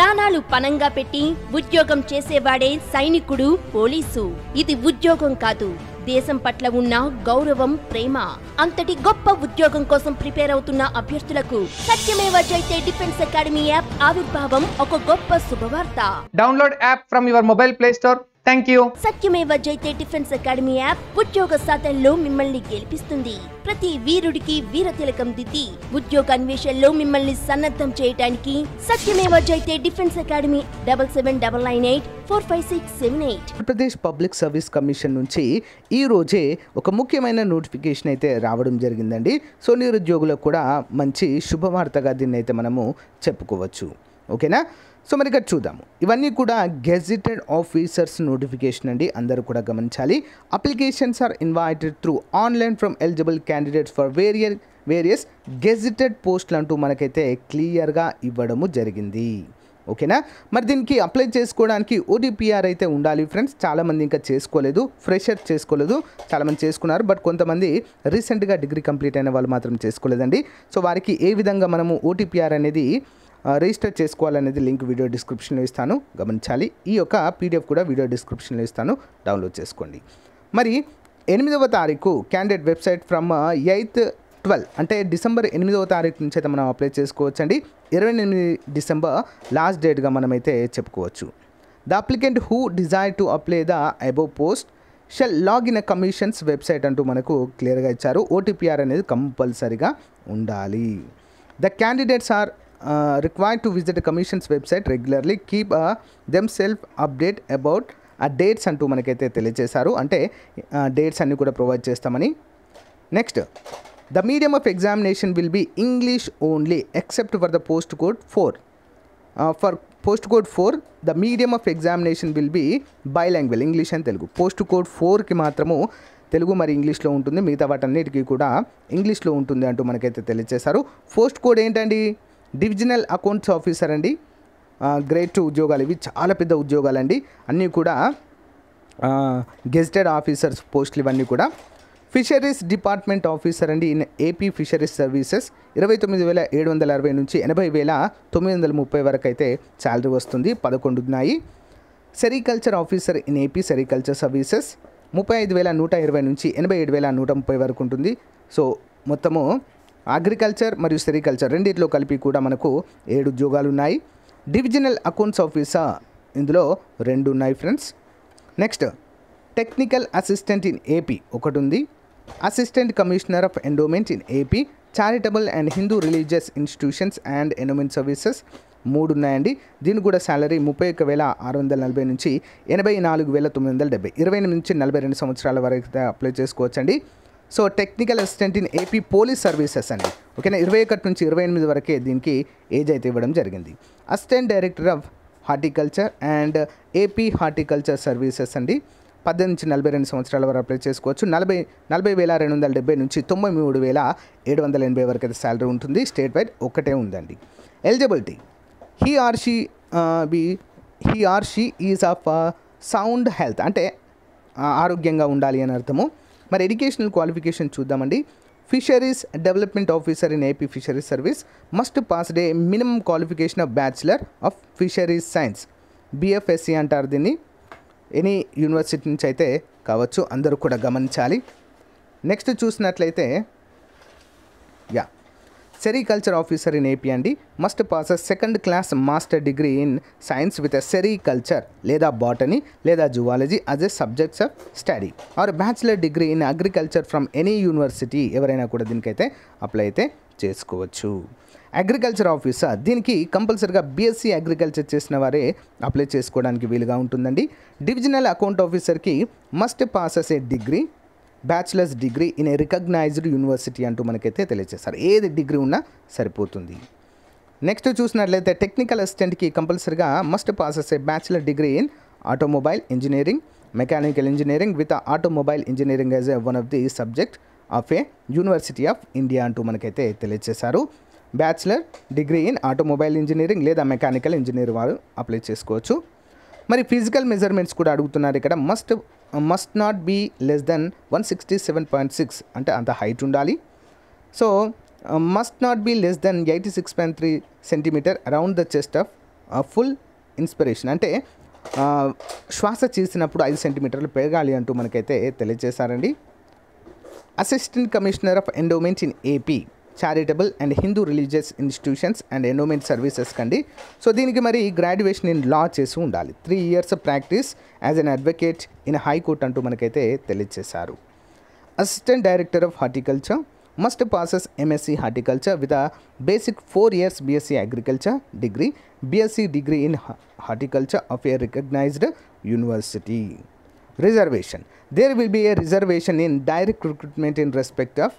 ప్రాణాలు పనంగా పెట్టి ఉద్యోగం చేసేవాడే సైనికుడు పోలీసు ఇది ఉద్యోగం కాదు దేశం పట్ల ఉన్న గౌరవం ప్రేమ అంతటి గొప్ప ఉద్యోగం కోసం ప్రిపేర్ అవుతున్న అభ్యర్థులకు సత్యమేవ జైతే డిఫెన్స్ అకాడమీ యాప్ ఆవిర్భావం ఒక గొప్ప శుభవార్త download app from your mobile Play Store thank you Satyameva Jayate defence academy app ఉద్యోగ సాధనలో మిమ్మల్ని గెలిపిస్తుంది ప్రతి వీరుడికి వీర తిలకం దిద్ది ఉద్యోగ అన్వేషణలో మిమ్మల్ని సన్నద్ధం చేయడానికి Satyameva Jayate defence academy double seven double nine eight four five six seven eight Andhra Pradesh public service commission నుంచి ఈ రోజే ఒక ముఖ్యమైన నోటిఫికేషన్ అయితే రావడం జరిగిందండి సో నిరుద్యోగులకు కూడా మంచి శుభవార్తగా దీన్ని అయితే మనము చెప్పుకోవచ్చు ఓకేనా సో మరి ఇక్కడ చూద్దాము ఇవన్నీ కూడా గెజిటెడ్ ఆఫీసర్స్ నోటిఫికేషన్ అండి అందరూ కూడా గమనించాలి applications are invited through online from eligible candidates for various various gazetted పోస్టులు అంటూ మనకైతే క్లియర్గా ఇవ్వడము జరిగింది ఓకేనా మరి దీనికి అప్లై చేసుకోవడానికి ఓటీపీఆర్ అయితే ఉండాలి ఫ్రెండ్స్ చాలామంది ఇంకా చేసుకోలేదు ఫ్రెషర్ చేసుకోలేదు చాలామంది చేసుకున్నారు బట్ కొంతమంది రీసెంట్గా డిగ్రీ కంప్లీట్ అయిన వాళ్ళు మాత్రం చేసుకోలేదండి సో వారికి ఏ విధంగా మనము ఓటీపీఆర్ అనేది రిజిస్టర్ చేసుకోవాలనేది లింక్ వీడియో డిస్క్రిప్షన్లో ఇస్తాను గమనించాలి ఈ యొక్క పీడిఎఫ్ కూడా వీడియో డిస్క్రిప్షన్లో ఇస్తాను డౌన్లోడ్ చేసుకోండి మరి ఎనిమిదవ తారీఖు candidate website from eighth twelve అంటే డిసెంబర్ ఎనిమిదవ తారీఖు నుంచి అయితే మనం అప్లై చేసుకోవచ్చండి ఇరవై ఎనిమిది డిసెంబర్ లాస్ట్ డేట్గా మనమైతే చెప్పుకోవచ్చు the applicant who desire to apply the above post shall login commission's website అంటూ మనకు క్లియర్గా ఇచ్చారు ఓటీపీఆర్ అనేది కంపల్సరీగా ఉండాలి the candidates are Uh, required to visit commission's website regularly keep keep uh, themselves update about ఆ uh, డేట్స్ అంటూ మనకైతే తెలియజేశారు అంటే డేట్స్ uh, అన్నీ కూడా ప్రొవైడ్ చేస్తామని next the medium of examination will be English only except for the post code four for post code four the medium of examination will be bilingual English and Telugu post code ఫోర్కి మాత్రము తెలుగు మరి ఇంగ్లీష్లో ఉంటుంది మిగతా వాటన్నిటికీ కూడా ఇంగ్లీష్లో ఉంటుంది అంటూ మనకైతే తెలియజేశారు పోస్ట్ కోడ్ ఏంటండి డివిజనల్ అకౌంట్స్ ఆఫీసర్ అండి గ్రేట్ టూ ఉద్యోగాలు ఇవి చాలా పెద్ద ఉద్యోగాలండి అన్నీ కూడా గెజిటెడ్ ఆఫీసర్స్ పోస్టులు ఇవన్నీ కూడా ఫిషరీస్ డిపార్ట్మెంట్ ఆఫీసర్ అండి ఇన్ ఏపీ ఫిషరీస్ సర్వీసెస్ ఇరవై తొమ్మిది వేల ఏడు వందల అరవై నుంచి ఎనభై వేల తొమ్మిది వందల ముప్పై వరకు అయితే శాలరీ వస్తుంది పదకొండు ఉన్నాయి sericulture officer in AP sericulture services ముప్పై ఐదు వేల నూట ఇరవై నుంచి ఎనభై ఏడు వేల నూట ముప్పై వరకు ఉంటుంది సో మొత్తము అగ్రికల్చర్ మరియు సెరికల్చర్ రెండింటిలో కలిపి కూడా మనకు ఏడు ఉద్యోగాలు ఉన్నాయి డివిజనల్ అకౌంట్స్ ఆఫీసర్ ఇందులో రెండు ఉన్నాయి friends next technical assistant in AP ఒకటి ఉంది assistant commissioner of endowment in AP charitable and Hindu religious institutions and endowment services మూడు ఉన్నాయండి దీని కూడా శాలరీ ముప్పై ఒక్క వేల ఆరు వందల నలభై నుంచి ఎనభై నాలుగు వేల తొమ్మిది వందల డెబ్బై ఇరవై ఎనిమిది నుంచి నలభై రెండు సంవత్సరాల వరకు అప్లై చేసుకోవచ్చండి so technical assistant in AP police services అండి ఓకేనా ఇరవై ఒకటి నుంచి ఇరవై ఎనిమిది వరకే దీనికి ఏజ్ అయితే ఇవ్వడం జరిగింది assistant director of horticulture and AP horticulture services అండి పద్దెనిమిది నుంచి నలభై రెండు సంవత్సరాల వరకు అప్లై చేసుకోవచ్చు నలభై నలభై వేల రెండు వందల డెబ్బై నుంచి తొంభై మూడు వేల ఏడు వందల ఎనభై వరకు అయితే శాలరీ ఉంటుంది స్టేట్ వైడ్ ఒక్కటే ఉందండి eligibility he or she be he or she is of sound health అంటే uh, ఆరోగ్యంగా ఉండాలి అని అర్థము మరి ఎడ్యుకేషనల్ క్వాలిఫికేషన్ చూద్దామండి fisheries development officer in AP fisheries service must pass the minimum qualification of bachelor of fisheries science BFSc అంటారు దీన్ని any university నుంచి అయితే కావచ్చు అందరూ కూడా గమనించాలి నెక్స్ట్ చూసినట్లయితే yeah sericulture officer in AP అండి must pass second class master degree in science with a sericulture లేదా బాటనీ లేదా zoology as a subjects of study or bachelor degree in agriculture from any university ఎవరైనా కూడా దీనికైతే apply అయితే చేసుకోవచ్చు agriculture officer దీనికి కంపల్సరిగా బీఎస్సీ అగ్రికల్చర్ చేసిన వారే అప్లై చేసుకోవడానికి వీలుగా ఉంటుందండి డివిజనల్ అకౌంట్ ఆఫీసర్కి must passes a degree bachelor's degree in a recognised university అంటూ మనకైతే తెలియజేస్తారు ఏది డిగ్రీ ఉన్నా సరిపోతుంది నెక్స్ట్ చూసినట్లయితే టెక్నికల్ అసిస్టెంట్కి కంపల్సరిగా must pass a bachelor degree in automobile engineering mechanical engineering with automobile engineering as a one of the subject of a university of India అంటూ మనకైతే తెలియజేశారు bachelor degree in automobile engineering లేదా mechanical engineer వారు apply చేసుకోవచ్చు మరి physical measurements కూడా అడుగుతున్నారు ఇక్కడ must must not be less than one sixty seven point six అంటే అంత హైట్ ఉండాలి so must not be less than eighty six point three centimetre around the chest of full inspiration అంటే uh, శ్వాస చేసినప్పుడు ఐదు సెంటీమీటర్లు పెరగాలి అంటూ మనకైతే తెలియజేశారండి assistant commissioner of endowment in AP charitable and Hindu religious institutions and endowment services కండి సో దీనికి మరి గ్రాడ్యుయేషన్ ఇన్ లా చేసి ఉండాలి three years practice as an advocate in high court అంటూ మనకైతే తెలియజేశారు assistant director of horticulture must passes MSc horticulture with basic four years BSc agriculture degree BSc degree in horticulture of a recognised university reservation there will be a reservation in direct recruitment in respect of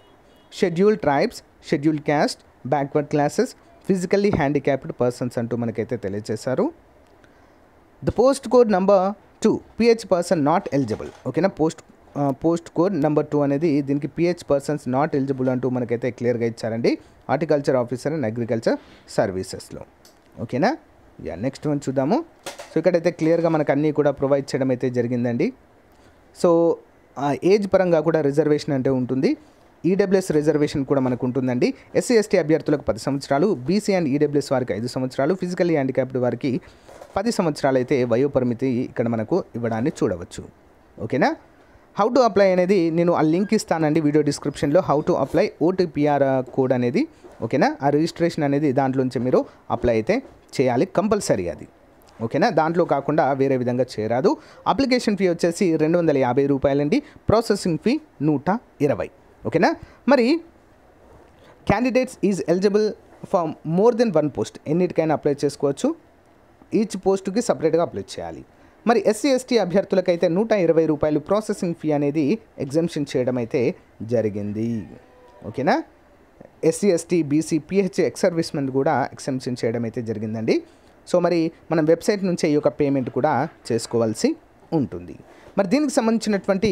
scheduled tribes scheduled caste backward classes physically handicapped persons అంటూ మనకైతే తెలియజేశారు the post code number two PH person not eligible ఓకేనా post post code number two అనేది దీనికి pH persons not eligible అంటూ మనకైతే క్లియర్గా ఇచ్చారండి హార్టికల్చర్ ఆఫీసర్ అండ్ అగ్రికల్చర్ సర్వీసెస్లో ఓకేనా యా నెక్స్ట్ వన్ చూద్దాము సో ఇక్కడైతే క్లియర్గా మనకు అన్నీ కూడా ప్రొవైడ్ చేయడం అయితే జరిగిందండి సో ఏజ్ పరంగా కూడా రిజర్వేషన్ అంటే ఉంటుంది ఈడబ్ల్యూఎస్ e రిజర్వేషన్ కూడా మనకు ఉంటుందండి ఎస్సీ ఎస్టీ అభ్యర్థులకు పది సంవత్సరాలు బీసీ అండ్ ఈడబ్ల్యూఎస్ వారికి ఐదు సంవత్సరాలు ఫిజికల్లీ హ్యాండిక్యాప్డ్ వారికి పది సంవత్సరాలైతే వయో పరిమితి ఇక్కడ మనకు ఇవ్వడాన్ని చూడవచ్చు ఓకేనా హౌ టు అప్లై అనేది నేను ఆ లింక్ ఇస్తానండి వీడియో డిస్క్రిప్షన్లో how to apply OTPR code అనేది ఓకేనా ఆ రిజిస్ట్రేషన్ అనేది దాంట్లోంచి మీరు అప్లై అయితే చేయాలి కంపల్సరీ అది ఓకేనా దాంట్లో కాకుండా వేరే విధంగా చేరాదు అప్లికేషన్ ఫీ వచ్చేసి రెండు వందల యాభై రూపాయలండి ప్రాసెసింగ్ ఫీ నూట ఇరవై ఓకేనా మరి candidates is eligible for more than one post ఎన్నిటికైనా అప్లై చేసుకోవచ్చు ఈచ్ పోస్టుకి సపరేట్గా అప్లై చేయాలి మరి ఎస్సీ ఎస్టీ అభ్యర్థులకైతే నూట ఇరవై రూపాయలు ప్రాసెసింగ్ ఫీ అనేది ఎగ్జామ్షన్ చేయడం అయితే జరిగింది ఓకేనా SC ST BC PH ex కూడా ఎగ్జామ్షన్ చేయడం అయితే జరిగిందండి సో మరి మనం వెబ్సైట్ నుంచే ఈ యొక్క పేమెంట్ కూడా చేసుకోవాల్సి ఉంటుంది మరి దీనికి సంబంధించినటువంటి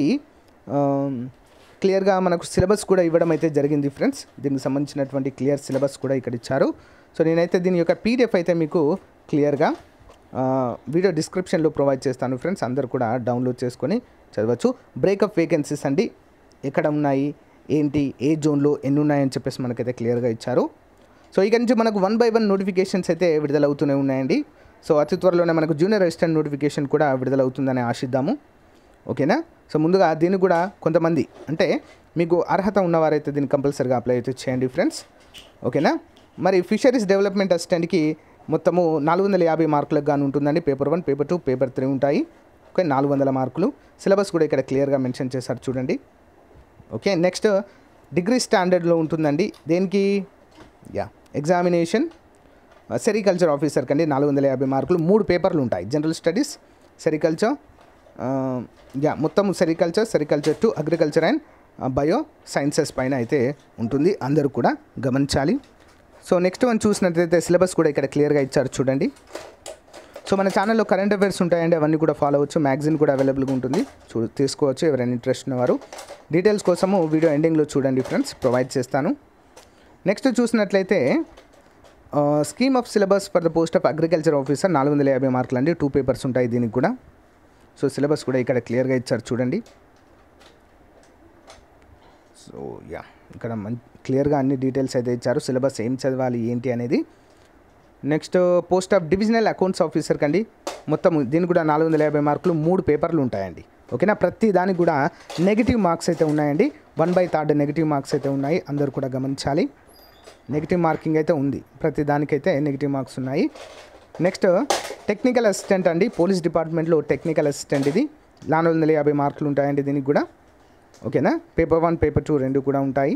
క్లియర్గా మనకు సిలబస్ కూడా ఇవ్వడం అయితే జరిగింది ఫ్రెండ్స్ దీనికి సంబంధించినటువంటి క్లియర్ సిలబస్ కూడా ఇక్కడ ఇచ్చారు సో నేనైతే దీని యొక్క పీడిఎఫ్ అయితే మీకు క్లియర్గా వీడియో డిస్క్రిప్షన్లో ప్రొవైడ్ చేస్తాను ఫ్రెండ్స్ అందరు కూడా డౌన్లోడ్ చేసుకొని చదవచ్చు బ్రేకప్ వేకెన్సీస్ అండి ఎక్కడ ఉన్నాయి ఏంటి ఏ జోన్లో ఎన్ని ఉన్నాయని చెప్పేసి మనకైతే క్లియర్గా ఇచ్చారు సో ఇక నుంచి మనకు వన్ బై వన్ నోటిఫికేషన్స్ అయితే విడుదలవుతూనే ఉన్నాయండి సో అతి త్వరలోనే మనకు జూనియర్ అసిస్టెంట్ నోటిఫికేషన్ కూడా విడుదలవుతుందని ఆశిద్దాము ఓకేనా సో ముందుగా దీనికి కూడా కొంతమంది అంటే మీకు అర్హత ఉన్నవారైతే దీన్ని కంపల్సరీగా అప్లై అయితే చేయండి ఫ్రెండ్స్ ఓకేనా మరి ఫిషరీస్ డెవలప్మెంట్ అసిస్టెంట్కి మొత్తము నాలుగు వందల యాభై మార్కులకు కానీ ఉంటుందండి paper one paper two paper three ఉంటాయి ఓకే నాలుగు వందల మార్కులు సిలబస్ కూడా ఇక్కడ క్లియర్గా మెన్షన్ చేశారు చూడండి ఓకే నెక్స్ట్ డిగ్రీ స్టాండర్డ్లో ఉంటుందండి దేనికి యా ఎగ్జామినేషన్ సెరికల్చర్ ఆఫీసర్కి అండి నాలుగు వందల యాభై మార్కులు మూడు పేపర్లు ఉంటాయి జనరల్ స్టడీస్ సెరికల్చర్ యా మొత్తం sericulture sericulture to agriculture and bio sciences పైన అయితే ఉంటుంది అందరూ కూడా గమనించాలి సో నెక్స్ట్ మనం చూసినట్లయితే సిలబస్ కూడా ఇక్కడ క్లియర్గా ఇచ్చారు చూడండి సో మన ఛానల్లో కరెంట్ అఫైర్స్ ఉంటాయండి అవన్నీ కూడా ఫాలో అవచ్చు మ్యాగ్జిన్ కూడా అవైలబుల్గా ఉంటుంది చూ తీసుకోవచ్చు ఎవరైనా ఇంట్రెస్ట్ ఉన్నవారు డీటెయిల్స్ కోసము వీడియో ఎండింగ్లో చూడండి ఫ్రెండ్స్ ప్రొవైడ్ చేస్తాను నెక్స్ట్ చూసినట్లయితే scheme of syllabus for the post of agriculture officer నాలుగు వందల యాభై మార్కులు అండి టూ పేపర్స్ ఉంటాయి దీనికి కూడా సో సిలబస్ కూడా ఇక్కడ క్లియర్గా ఇచ్చారు చూడండి సో యా ఇక్కడ మం క్లియర్గా అన్ని డీటెయిల్స్ అయితే ఇచ్చారు సిలబస్ ఏం చదవాలి ఏంటి అనేది next post of divisional accounts ఆఫీసర్కి అండి మొత్తం దీనికి కూడా నాలుగు వందల యాభై మార్కులు మూడు పేపర్లు ఉంటాయండి ఓకేనా ప్రతి దానికి కూడా నెగిటివ్ మార్క్స్ అయితే ఉన్నాయండి one by third negative marks అయితే ఉన్నాయి అందరూ కూడా గమనించాలి నెగిటివ్ మార్కింగ్ అయితే ఉంది ప్రతి దానికైతే నెగిటివ్ మార్క్స్ ఉన్నాయి నెక్స్ట్ టెక్నికల్ అసిస్టెంట్ అండి పోలీస్ డిపార్ట్మెంట్లో టెక్నికల్ అసిస్టెంట్ ఇది నాలుగు వందల యాభై మార్కులు ఉంటాయండి దీనికి కూడా ఓకేనా పేపర్ వన్ పేపర్ టూ రెండు కూడా ఉంటాయి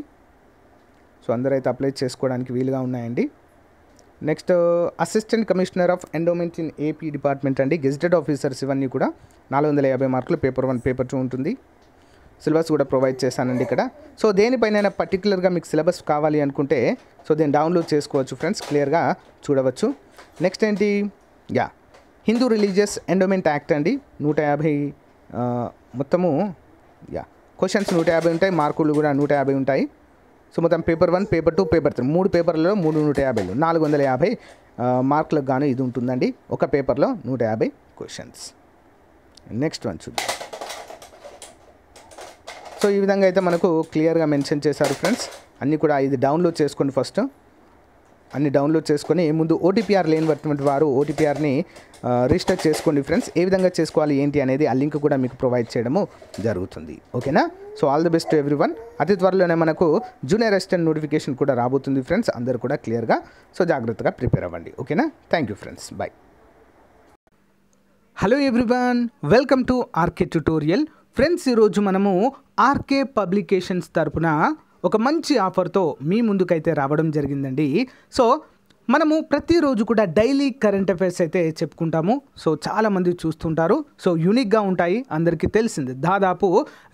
సో అందరైతే అప్లై చేసుకోవడానికి వీలుగా ఉన్నాయండి next assistant commissioner of endowment in AP department అండి గెజిటెడ్ ఆఫీసర్స్ ఇవన్నీ కూడా నాలుగు వందల యాభై మార్కులు పేపర్ వన్ పేపర్ టూ ఉంటుంది సిలబస్ కూడా ప్రొవైడ్ చేశానండి ఇక్కడ సో దేనిపైన పర్టికులర్గా మీకు సిలబస్ కావాలి అనుకుంటే సో దీన్ని డౌన్లోడ్ చేసుకోవచ్చు ఫ్రెండ్స్ క్లియర్గా చూడవచ్చు నెక్స్ట్ ఏంటి yeah Hindu religious endowment act అండి నూట యాభై మొత్తము యా క్వశ్చన్స్ నూట యాభై ఉంటాయి మార్కులు కూడా నూట యాభై ఉంటాయి సో మొత్తం paper one paper two paper three మూడు పేపర్లలో మూడు నూట యాభైలు నాలుగు వందల యాభై మార్కులకు గాను ఇది ఉంటుందండి ఒక పేపర్లో నూట యాభై క్వశ్చన్స్ నెక్స్ట్ వన్ చూద్దాం సో ఈ విధంగా అయితే మనకు క్లియర్గా మెన్షన్ చేశారు ఫ్రెండ్స్ అన్నీ కూడా ఇది డౌన్లోడ్ చేసుకోండి ఫస్ట్ అన్ని డౌన్లోడ్ చేసుకొని ముందు ఓటీపీఆర్ లేనిటువంటి వారు ఓటీపీఆర్ని రిజిస్టర్ చేసుకోండి ఫ్రెండ్స్ ఏ విధంగా చేసుకోవాలి ఏంటి అనేది ఆ లింక్ కూడా మీకు ప్రొవైడ్ చేయడము జరుగుతుంది ఓకేనా so all the best to everyone అతి త్వరలోనే మనకు జూనియర్ అసిస్టెంట్ నోటిఫికేషన్ కూడా రాబోతుంది ఫ్రెండ్స్ అందరూ కూడా క్లియర్గా సో జాగ్రత్తగా ప్రిపేర్ అవ్వండి ఓకేనా thank you friends bye hello everyone welcome to RK tutorial friends ఈరోజు మనము ఆర్కే పబ్లికేషన్స్ తరపున ఒక మంచి ఆఫర్తో మీ ముందుకైతే రావడం జరిగిందండి సో మనము ప్రతిరోజు కూడా డైలీ కరెంట్ అఫైర్స్ అయితే చెప్పుకుంటాము సో చాలామంది చూస్తుంటారు సో యూనిక్గా ఉంటాయి అందరికీ తెలిసింది దాదాపు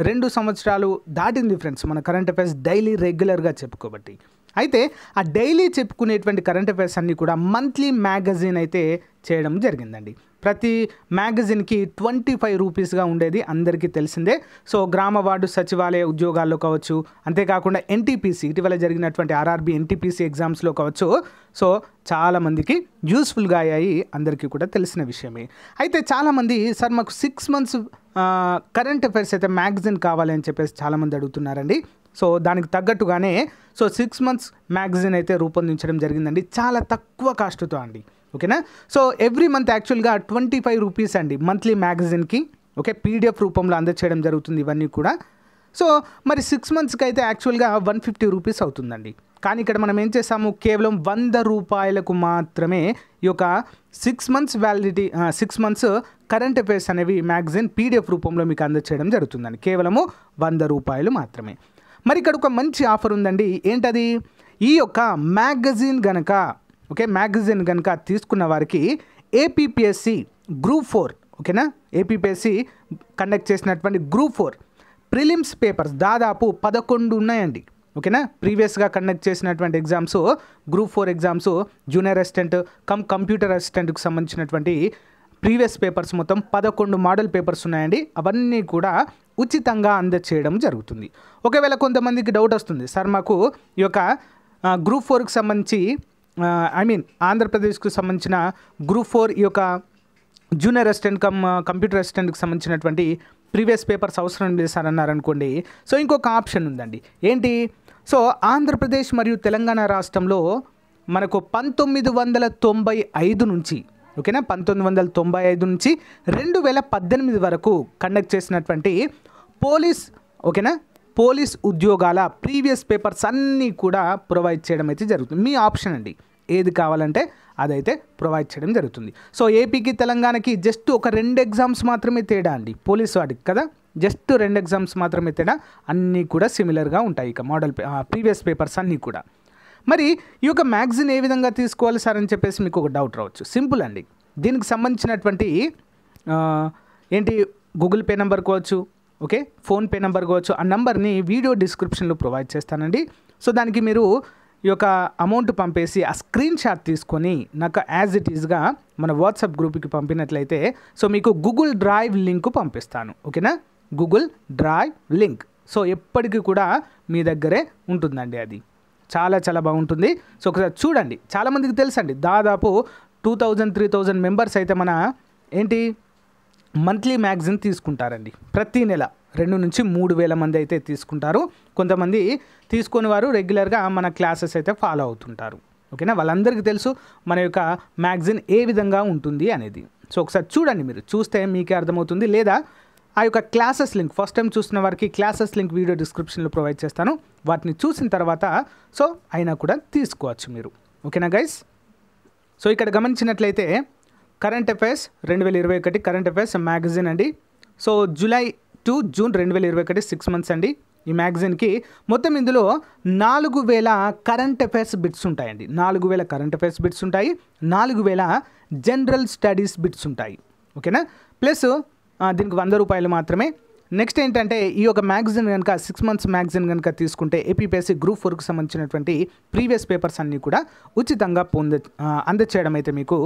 రెండు సంవత్సరాలు దాటింది ఫ్రెండ్స్ మన కరెంట్ అఫైర్స్ డైలీ రెగ్యులర్గా చెప్పుకోబట్టి అయితే ఆ డైలీ చెప్పుకునేటువంటి కరెంట్ అఫైర్స్ అన్నీ కూడా మంత్లీ మ్యాగజైన్ అయితే చేయడం జరిగిందండి ప్రతి మ్యాగజిన్కి ట్వంటీ ఫైవ్ రూపీస్గా ఉండేది అందరికీ తెలిసిందే సో గ్రామ వార్డు సచివాలయ ఉద్యోగాల్లో కావచ్చు అంతేకాకుండా ఎన్టీపీసీ ఇటీవల జరిగినటువంటి ఆర్ఆర్బీ ఎన్టీపీసీ ఎగ్జామ్స్లో కావచ్చు సో చాలామందికి యూస్ఫుల్గా అయ్యాయి అందరికీ కూడా తెలిసిన విషయమే అయితే చాలామంది సార్ మాకు సిక్స్ మంత్స్ కరెంట్ అఫైర్స్ అయితే మ్యాగజిన్ కావాలి అని చెప్పేసి చాలామంది అడుగుతున్నారండి సో దానికి తగ్గట్టుగానే సో సిక్స్ మంత్స్ మ్యాగజిన్ అయితే రూపొందించడం జరిగిందండి చాలా తక్కువ కాస్ట్తో అండి ఓకేనా సో ఎవ్రీ మంత్ యాక్చువల్గా ట్వంటీ ఫైవ్ రూపీస్ అండి మంత్లీ మ్యాగజైన్కి ఓకే పీడిఎఫ్ రూపంలో అందచేయడం జరుగుతుంది ఇవన్నీ కూడా సో మరి సిక్స్ మంత్స్కి అయితే యాక్చువల్గా వన్ ఫిఫ్టీ రూపీస్ అవుతుందండి కానీ ఇక్కడ మనం ఏం చేస్తాము కేవలం వంద రూపాయలకు మాత్రమే ఈ యొక్క six months validity six months current affairs అనేవి మ్యాగజైన్ పీడిఎఫ్ రూపంలో మీకు అందచేయడం జరుగుతుందండి కేవలము వంద రూపాయలు మాత్రమే మరి ఇక్కడ ఒక మంచి ఆఫర్ ఉందండి ఏంటది ఈ యొక్క మ్యాగజైన్ గనక ఓకే మ్యాగజైన్ కనుక తీసుకున్న వారికి ఏపీపీఎస్సి గ్రూప్ ఫోర్ ఓకేనా ఏపీపీఎస్సి కండక్ట్ చేసినటువంటి గ్రూప్ ఫోర్ ప్రిలిమ్స్ పేపర్స్ దాదాపు పదకొండు ఉన్నాయండి ఓకేనా ప్రీవియస్గా కండక్ట్ చేసినటువంటి exams group four exams junior assistant cum computer అసిస్టెంట్కి సంబంధించినటువంటి ప్రీవియస్ పేపర్స్ మొత్తం పదకొండు మోడల్ పేపర్స్ ఉన్నాయండి అవన్నీ కూడా ఉచితంగా అందచేయడం జరుగుతుంది ఒకవేళ కొంతమందికి డౌట్ వస్తుంది సార్ మాకు ఈ యొక్క గ్రూప్ ఫోర్కి సంబంధించి ఐ మీన్ ఆంధ్రప్రదేశ్కు సంబంధించిన గ్రూప్ ఫోర్ ఈ యొక్క జూనియర్ అసిస్టెంట్ కమ్ కంప్యూటర్ అసిస్టెంట్కి సంబంధించినటువంటి ప్రీవియస్ పేపర్స్ అవసరం చేశారన్నారనుకోండి సో ఇంకొక ఆప్షన్ ఉందండి ఏంటి సో ఆంధ్రప్రదేశ్ మరియు తెలంగాణ రాష్ట్రంలో మనకు పంతొమ్మిది వందల తొంభై ఐదు నుంచి ఓకేనా పంతొమ్మిది వందల తొంభై ఐదు నుంచి రెండు వేల పద్దెనిమిది వరకు కండక్ట్ చేసినటువంటి పోలీస్ ఓకేనా పోలీస్ ఉద్యోగాల ప్రీవియస్ పేపర్స్ అన్నీ కూడా ప్రొవైడ్ చేయడం అయితే జరుగుతుంది మీ ఆప్షన్ అండి ఏది కావాలంటే అదైతే ప్రొవైడ్ చేయడం జరుగుతుంది సో ఏపీకి తెలంగాణకి జస్ట్ ఒక రెండు ఎగ్జామ్స్ మాత్రమే తేడా అండి పోలీస్ వాటికి కదా జస్ట్ రెండు ఎగ్జామ్స్ మాత్రమే తేడా అన్నీ కూడా సిమిలర్గా ఉంటాయి ఇక మోడల్ ప్రీవియస్ పేపర్స్ అన్నీ కూడా మరి ఈ యొక్క మ్యాగ్జిన్ ఏ విధంగా తీసుకోవాలి సార్ అని చెప్పేసి మీకు ఒక డౌట్ రావచ్చు సింపుల్ అండి దీనికి సంబంధించినటువంటి ఏంటి గూగుల్ పే నెంబర్ కావచ్చు ఓకే ఫోన్పే నెంబర్ కావచ్చు ఆ నెంబర్ని వీడియో డిస్క్రిప్షన్లో ప్రొవైడ్ చేస్తానండి సో దానికి మీరు ఈ యొక్క అమౌంట్ పంపేసి ఆ స్క్రీన్ షాట్ తీసుకొని నాకు యాజ్ ఇట్ ఈజ్గా మన వాట్సాప్ గ్రూప్కి పంపినట్లయితే సో మీకు గూగుల్ డ్రైవ్ లింక్ పంపిస్తాను ఓకేనా గూగుల్ డ్రైవ్ లింక్ సో ఎప్పటికీ కూడా మీ దగ్గరే ఉంటుందండి అది చాలా చాలా బాగుంటుంది సో ఒకసారి చూడండి చాలామందికి తెలుసండి దాదాపు two thousand three thousand members అయితే మన ఏంటి మంత్లీ మ్యాగజైన్ తీసుకుంటారండి ప్రతీ నెల రెండు నుంచి మూడు వేల మంది అయితే తీసుకుంటారు కొంతమంది తీసుకొని వారు రెగ్యులర్గా మన క్లాసెస్ అయితే ఫాలో అవుతుంటారు ఓకేనా వాళ్ళందరికీ తెలుసు మన యొక్క మ్యాగజిన్ ఏ విధంగా ఉంటుంది అనేది సో ఒకసారి చూడండి మీరు చూస్తే మీకే అర్థమవుతుంది లేదా ఆ యొక్క క్లాసెస్ లింక్ ఫస్ట్ టైం చూసిన వారికి క్లాసెస్ లింక్ వీడియో డిస్క్రిప్షన్లో ప్రొవైడ్ చేస్తాను వాటిని చూసిన తర్వాత సో అయినా కూడా తీసుకోవచ్చు మీరు ఓకేనా గైస్ సో ఇక్కడ గమనించినట్లయితే కరెంట్ అఫైర్స్ రెండు వేల ఇరవై ఒకటి కరెంట్ అఫైర్స్ మ్యాగజైన్ అండి సో జూలై టు జూన్ రెండు వేల ఇరవై ఒకటి సిక్స్ మంత్స్ అండి ఈ మ్యాగజైన్కి మొత్తం ఇందులో నాలుగు వేల కరెంట్ అఫైర్స్ బిట్స్ ఉంటాయండి నాలుగు వేల కరెంట్ అఫైర్స్ బిట్స్ ఉంటాయి నాలుగు వేల జనరల్ స్టడీస్ బిట్స్ ఉంటాయి ఓకేనా ప్లస్ దీనికి వంద రూపాయలు మాత్రమే నెక్స్ట్ ఏంటంటే ఈ యొక్క మ్యాగజైన్ కనుక సిక్స్ మంత్స్ మ్యాగజైన్ కనుక తీసుకుంటే ఏపీపీఎస్సీ గ్రూప్ ఫోర్కి సంబంధించినటువంటి ప్రీవియస్ పేపర్స్ అన్నీ కూడా ఉచితంగా పొంద అందచేయడం అయితే మీకు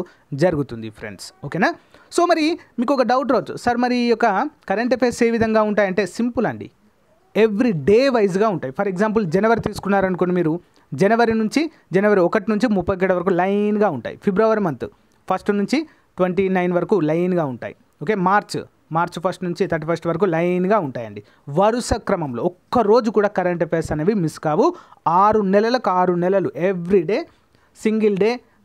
జరుగుతుంది ఫ్రెండ్స్ ఓకేనా సో మరి మీకు ఒక డౌట్ రావచ్చు సార్ మరి ఈ యొక్క కరెంట్ అఫైర్స్ ఏ విధంగా ఉంటాయంటే సింపుల్ అండి ఎవ్రీ డే వైజ్గా ఉంటాయి ఫర్ ఎగ్జాంపుల్ జనవరి తీసుకున్నారనుకోండి మీరు జనవరి నుంచి జనవరి ఒకటి నుంచి ముప్పై ఒకటి వరకు లైన్గా ఉంటాయి ఫిబ్రవరి మంత్ ఫస్ట్ నుంచి ట్వంటీ నైన్ వరకు లైన్గా ఉంటాయి ఓకే మార్చ్ మార్చ్ ఫస్ట్ నుంచి థర్టీ ఫస్ట్ వరకు లైన్గా ఉంటాయండి వరుస క్రమంలో ఒక్క రోజు కూడా కరెంట్ అఫేర్స్ అనేవి మిస్ కావు ఆరు నెలలకు ఆరు నెలలు ఎవ్రీ డే సింగిల్ డే